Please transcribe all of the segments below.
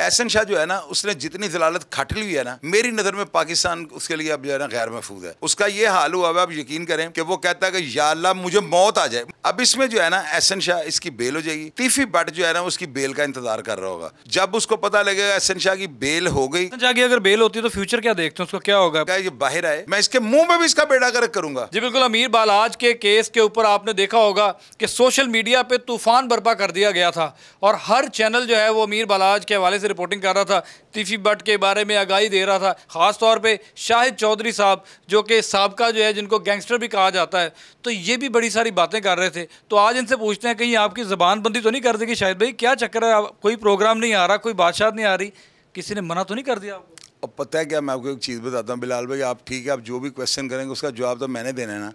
एहसन शाह जो है ना उसने जितनी जलालत खट ली है ना मेरी नजर में पाकिस्तान उसके लिए अब जो है ना गैर महफूज है उसका ये हाल हुआ है आप यकीन करें कि वो कहता है कि याल्ला मुझे मौत आ जाए अब इसमें जो है ना एहसन शाह इसकी बेल हो जाएगी तीफी बट जो है ना उसकी बेल का इंतजार कर रहा होगा जब उसको पता लगेगा एहसन शाह की बेल हो गई जाके अगर बेल होती है तो फ्यूचर क्या देखते हैं उसका क्या होगा क्या ये बाहर आए मैं इसके मुंह में भी इसका बेड़ा गर्क करूंगा जी बिल्कुल अमीर आज के केस के ऊपर आपने देखा होगा कि सोशल मीडिया पे तूफान बर्पा कर दिया गया था और हर चैनल जो है वो अमीर बालाज के हवाले से रिपोर्टिंग कर रहा था तीफी बट के बारे में आगाही दे रहा था ख़ास तौर पर शाहिद चौधरी साहब जो कि सबका जो है जिनको गैंगस्टर भी कहा जाता है तो ये भी बड़ी सारी बातें कर रहे थे तो आज इनसे पूछते हैं कहीं आपकी ज़बान बंदी तो नहीं कर देगी शाहिद भाई क्या चक्कर है कोई प्रोग्राम नहीं आ रहा कोई बादशाह नहीं आ रही किसी ने मना तो नहीं कर दिया आपको अब पता है क्या मैं आपको एक चीज़ बताता हूँ बिलाल भाई आप ठीक है आप जो भी क्वेश्चन करेंगे उसका जवाब तो मैंने देना है ना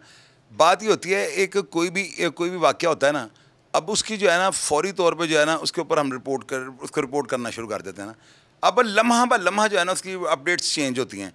बात ये होती है एक कोई भी एक कोई भी वाक्य होता है ना अब उसकी जो है ना फौरी तौर पे जो है ना उसके ऊपर हम रिपोर्ट कर उसको रिपोर्ट करना शुरू कर देते हैं ना अब लम्हा ब लम्हा जो है ना उसकी अपडेट्स चेंज होती हैं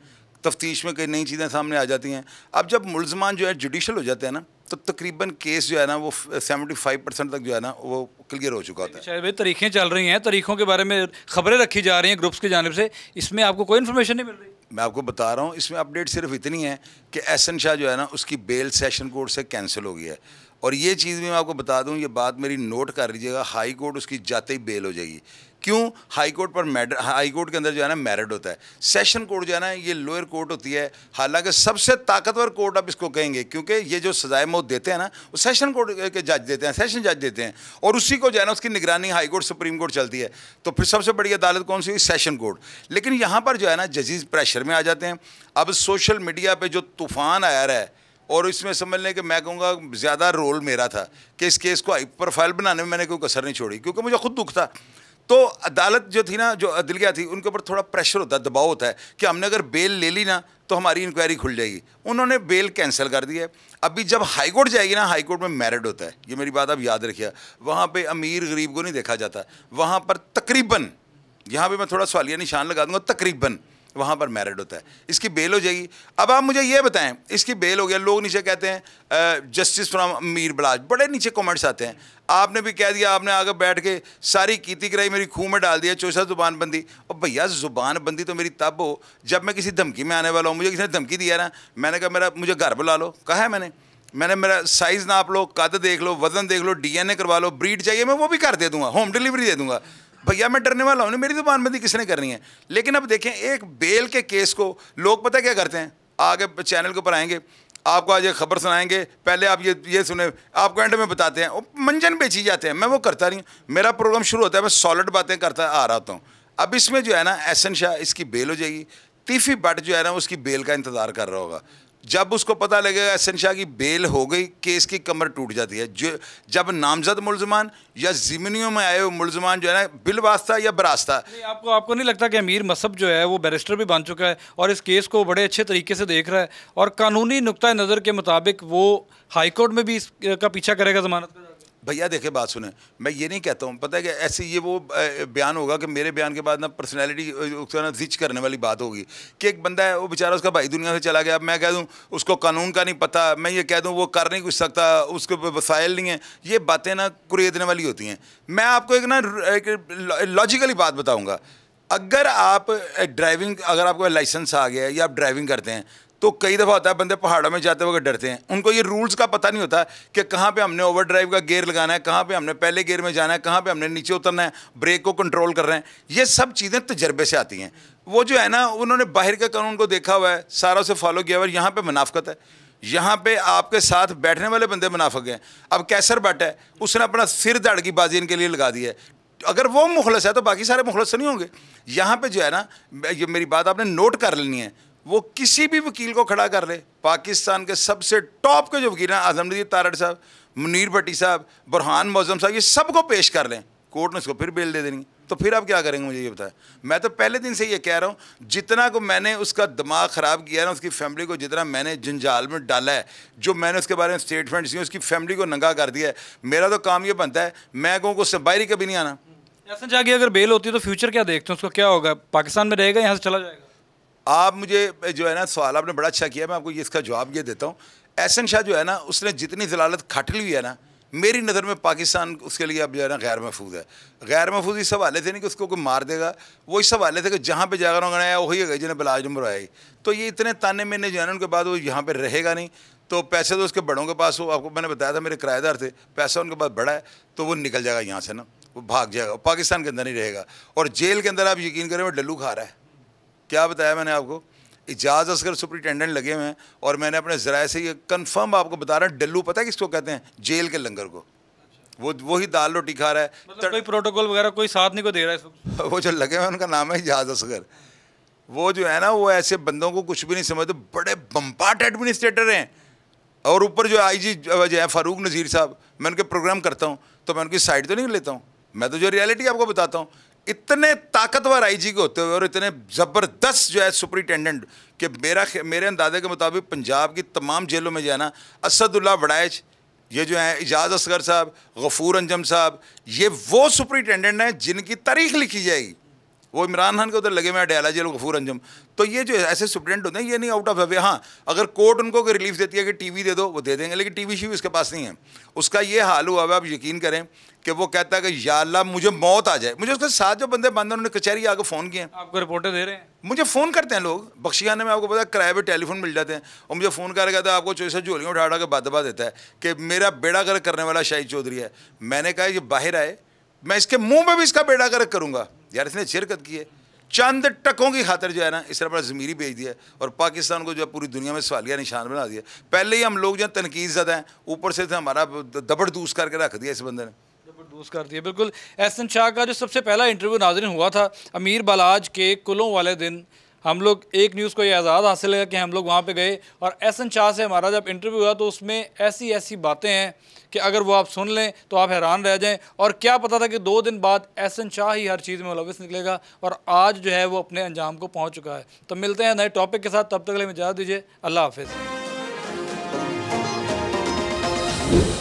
तफ्तीश में कई नई चीज़ें सामने आ जाती हैं अब जब मुलजमान जो है जुडिशल हो जाते हैं ना तो तकरीबन केस जो है ना वो 75 परसेंट तक जो है ना वो क्लियर हो चुका होता है शायद तरीक़ें तारीखें चल रही हैं तारीखों के बारे में खबरें रखी जा रही हैं ग्रुप्स की जानब से इसमें आपको कोई इन्फॉर्मेशन नहीं मिल रही मैं आपको बता रहा हूँ इसमें अपडेट सिर्फ इतनी है कि एस शाह जो है ना उसकी बेल सेशन कोर्ट से कैंसिल हो गई है और ये चीज़ भी मैं आपको बता दूं ये बात मेरी नोट कर लीजिएगा हाई कोर्ट उसकी जाते ही बेल हो जाएगी क्यों हाई कोर्ट पर मैडर हाई कोर्ट के अंदर जो है ना मैरिड होता है सेशन कोर्ट जो है ना ये लोअर कोर्ट होती है हालांकि सबसे ताकतवर कोर्ट आप इसको कहेंगे क्योंकि ये जो सजाए मौत देते हैं ना वो सेशन कोर्ट के जज देते हैं सेशन जज देते हैं और उसी को जो है ना उसकी निगरानी हाई कोर्ट सुप्रीम कोर्ट चलती है तो फिर सबसे बड़ी अदालत कौन सी हुई सेशन कोर्ट लेकिन यहाँ पर जो है ना जजीज प्रेशर में आ जाते हैं अब सोशल मीडिया पर जो तूफान आया रहा है और इसमें समझ लें कि मैं कहूँगा ज़्यादा रोल मेरा था कि इस केस को प्रोफाइल बनाने में मैंने कोई कसर नहीं छोड़ी क्योंकि मुझे खुद दुख था तो अदालत जो थी ना जो अदलिया थी उनके ऊपर थोड़ा प्रेशर होता है दबाव होता है कि हमने अगर बेल ले ली ना तो हमारी इंक्वायरी खुल जाएगी उन्होंने बेल कैंसिल कर दी है अभी जब हाई कोर्ट जाएगी ना हाई कोर्ट में मैरिड होता है ये मेरी बात आप याद रखिए वहाँ पे अमीर गरीब को नहीं देखा जाता वहाँ पर तकरीबन यहाँ पे मैं थोड़ा सवालिया निशान लगा दूंगा तकरीबन वहाँ पर मैरिड होता है इसकी बेल हो जाएगी अब आप मुझे ये बताएं इसकी बेल हो गया लोग नीचे कहते हैं जस्टिस फ्रॉम मीर बलाज बड़े नीचे कमेंट्स आते हैं आपने भी कह दिया आपने आगे बैठ के सारी कीती कराई मेरी खूह में डाल दिया चौसा जुबान बंदी और भैया जुबान बंदी तो मेरी तब हो जब मैं किसी धमकी में आने वाला हूँ मुझे किसी ने धमकी दिया ना मैंने कहा मेरा मुझे घर बुला लो कहा है मैंने मैंने मेरा साइज़ नाप लो कद देख लो वजन देख लो डी करवा लो ब्रीड चाहिए मैं वो भी कर दे दूँगा होम डिलीवरी दे दूँगा भैया मैं डरने वाला हूँ मेरी दुकान बानबंदी किसने करनी है लेकिन अब देखें एक बेल के केस को लोग पता क्या करते हैं आगे चैनल के ऊपर आएंगे आपको आज ये खबर सुनाएंगे पहले आप ये ये सुने आपको एंड में बताते हैं मंजन बेची जाते हैं मैं वो करता नहीं मेरा प्रोग्राम शुरू होता है मैं सॉलिड बातें करता आ रहा हूँ अब इसमें जो है ना एसन शाह इसकी बेल हो जाएगी तीफी बट जो है ना उसकी बेल का इंतज़ार कर रहा होगा जब उसको पता लगेगा एस एन शाह की बेल हो गई केस की कमर टूट जाती है जो जब नामजद मुलजमान या जिमनियों में आए हुए मुलजमान जो है ना बिल वास्ता या बरास्ता आपको आपको नहीं लगता कि अमीर मसब जो है वो बैरिस्टर भी बन चुका है और इस केस को बड़े अच्छे तरीके से देख रहा है और कानूनी नुकतः नज़र के मुताबिक वो हाईकोर्ट में भी इसका पीछा करेगा जमानत भैया देखे बात सुने मैं ये नहीं कहता हूँ पता है कि ऐसे ये वो बयान होगा कि मेरे बयान के बाद ना पर्सनैलिटी उसका ना जिच करने वाली बात होगी कि एक बंदा है वो बेचारा उसका भाई दुनिया से चला गया अब मैं कह दूँ उसको कानून का नहीं पता मैं ये कह दूँ वो कर नहीं कुछ सकता उसके वसाइल नहीं है ये बातें ना कुरेदने वाली होती हैं मैं आपको एक ना एक लॉजिकली बात बताऊँगा अगर आप ड्राइविंग अगर आपको लाइसेंस आ गया है या आप ड्राइविंग करते हैं तो कई दफ़ा होता है बंदे पहाड़ों में जाते वक्त डरते हैं उनको ये रूल्स का पता नहीं होता कि कहाँ पे हमने ओवरड्राइव का गेयर लगाना है कहाँ पे हमने पहले गेयर में जाना है कहाँ पे हमने नीचे उतरना है ब्रेक को कंट्रोल कर रहे हैं ये सब चीज़ें तजर्बे से आती हैं वो जो है ना उन्होंने बाहर के कानून को देखा हुआ है सारा उसे फॉलो किया हुआ है यहाँ पर मुनाफ्त है यहाँ पे आपके साथ बैठने वाले बंदे मुनाफक हैं अब कैसर बैठे है उसने अपना सिर दाड़ की बाजी इनके लिए लगा दी है अगर वो मुखलस है तो बाकी सारे मुखलस तो नहीं होंगे यहाँ पे जो है ना ये मेरी बात आपने नोट कर लेनी है वो किसी भी वकील को खड़ा कर ले पाकिस्तान के सबसे टॉप के जो वकील हैं आजम नजीर तारड़ साहब मुनीर भट्टी साहब बुरहान मौजम साहब ये सबको पेश कर लें कोर्ट ने उसको फिर बेल दे देनी तो फिर आप क्या करेंगे मुझे ये बताया मैं तो पहले दिन से ये कह रहा हूँ जितना को मैंने उसका दिमाग ख़राब किया ना उसकी फैमिली को जितना मैंने जंजाल में डाला है जो मैंने उसके बारे में स्टेटमेंट्स दिए उसकी फैमिली को नंगा कर दिया है मेरा तो काम ये बनता है मैं कहूँ उससे बाहरी कभी नहीं आना ऐसा जाके अगर बेल होती है तो फ्यूचर क्या देखते हैं उसका क्या होगा पाकिस्तान में रहेगा यहाँ से चला जाएगा आप मुझे जो है ना सवाल आपने बड़ा अच्छा किया मैं आपको ये इसका जवाब ये देता हूँ एहसन शाह जो है ना उसने जितनी जलालत खट ली है ना मेरी नज़र में पाकिस्तान उसके लिए अब जो है ना गैर महफूज है गैर महफूज इस हवाले से नहीं कि उसको कोई मार देगा वो इस हवाले से कि जहाँ पे जाकर गया वही है जिन्हें बलाज नंबर आई तो ये इतने ताने मेने जो है ना उनके बाद वो यहाँ पर रहेगा नहीं तो पैसे तो उसके बड़ों के पास हो आपको मैंने बताया था मेरे किराएदार थे पैसा उनके पास बड़ा है तो वो निकल जाएगा यहाँ से ना वो भाग जाएगा पाकिस्तान के अंदर नहीं रहेगा और जेल के अंदर आप यकीन करें वो डल्लू खा रहा है क्या बताया मैंने आपको इजाज असगर सुप्रिटेंडेंट लगे हुए हैं और मैंने अपने ज़राए से ये कन्फर्म आपको बता रहा हूँ डल्लू पता है किसको कहते हैं जेल के लंगर को वो वही दाल रोटी खा रहा है मतलब तर... कोई प्रोटोकॉल वगैरह कोई साथ नहीं को दे रहा है वो जो लगे हुए हैं उनका नाम है इजाज असगर वो जो है ना वो ऐसे बंदों को कुछ भी नहीं समझते बड़े बम्पाट एडमिनिस्ट्रेटर हैं और ऊपर जो आई जी जो है फारूक नज़ीर साहब मैं उनके प्रोग्राम करता हूँ तो मैं उनकी साइड तो नहीं लेता हूँ मैं तो जो रियलिटी आपको बताता हूँ इतने ताकतवर आईजी के होते हुए और इतने ज़बरदस्त जो है सुपरिटेंडेंट कि मेरा मेरे अंदाजे के मुताबिक पंजाब की तमाम जेलों में जो है ना असदुल्ला वड़ाइज ये जो है एजाज असगर साहब गफूर अंजम साहब ये वो सुपरिटेंडेंट हैं जिनकी तारीख लिखी जाएगी वो इमरान खान के उधर लगे हुए डयालाजी गफूर अंजम तो ये जो ऐसे स्टूडेंट होते हैं ये नहीं आउट ऑफ अवे हाँ अगर कोर्ट उनको कोई रिलीफ देती है कि टीवी दे दो वो दे देंगे लेकिन टीवी शीवी उसके पास नहीं है उसका ये हाल हुआ है आप यकीन करें कि वो कहता है कि याल्ला मुझे मौत आ जाए मुझे उसके साथ जो बंदे बंद उन्होंने कचहरी आकर फ़ोन किए आपको रिपोर्टर दे रहे हैं मुझे फ़ोन करते हैं लोग बख्शियाने में आपको पता है किराए पर टेलीफोन मिल जाते हैं और मुझे फ़ोन करके कहता है आपको चोरी से झोलियाँ उठा उठा के बादबा देता है कि मेरा बेड़ा गर्क करने वाला शाहिद चौधरी है मैंने कहा ये बाहर आए मैं इसके मुँह में भी इसका बेड़ा गर्क करूँगा यार इसने शिरकत की है चंद टकों की खातर जो है ना इसने अपना ज़मीरी बेच दिया और पाकिस्तान को जो है पूरी दुनिया में सवालिया निशान बना दिया पहले ही हम लोग जो है तनकीद ज़्यादा हैं ऊपर से हमारा दबड़दूस करके रख दिया इस बंदे ने मबूस कर दिया बिल्कुल एहसन शाह का जो सबसे पहला इंटरव्यू नाजरन हुआ था अमीर बलाज के कुलों वाले दिन हम लोग एक न्यूज़ को ये आज़ाद हासिल है कि हम लोग वहाँ पे गए और एस एन शाह से हमारा जब इंटरव्यू हुआ तो उसमें ऐसी ऐसी बातें हैं कि अगर वो आप सुन लें तो आप हैरान रह जाएं और क्या पता था कि दो दिन बाद एस एन शाह ही हर चीज़ में मुलविस निकलेगा और आज जो है वो अपने अंजाम को पहुँच चुका है तो मिलते हैं नए टॉपिक के साथ तब तक लिए इजाज़त दीजिए अल्लाह हाफिज़